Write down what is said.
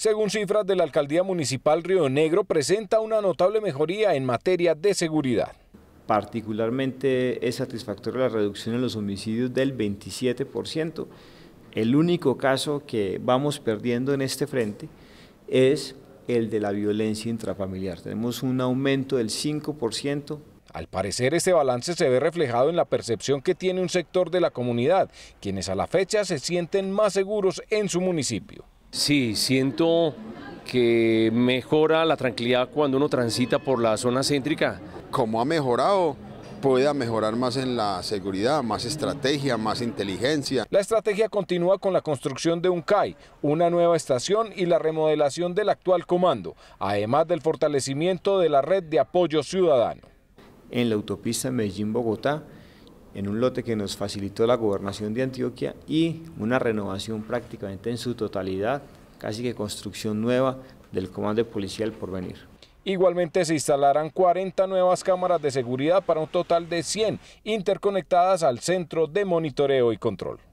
Según cifras de la Alcaldía Municipal Río Negro, presenta una notable mejoría en materia de seguridad. Particularmente es satisfactoria la reducción en los homicidios del 27%. El único caso que vamos perdiendo en este frente es el de la violencia intrafamiliar. Tenemos un aumento del 5%. Al parecer, este balance se ve reflejado en la percepción que tiene un sector de la comunidad, quienes a la fecha se sienten más seguros en su municipio. Sí, siento que mejora la tranquilidad cuando uno transita por la zona céntrica. Como ha mejorado, pueda mejorar más en la seguridad, más estrategia, más inteligencia. La estrategia continúa con la construcción de un CAI, una nueva estación y la remodelación del actual comando, además del fortalecimiento de la red de apoyo ciudadano. En la autopista Medellín-Bogotá, en un lote que nos facilitó la gobernación de Antioquia y una renovación prácticamente en su totalidad, casi que construcción nueva del comando policial por venir. Igualmente se instalarán 40 nuevas cámaras de seguridad para un total de 100 interconectadas al centro de monitoreo y control.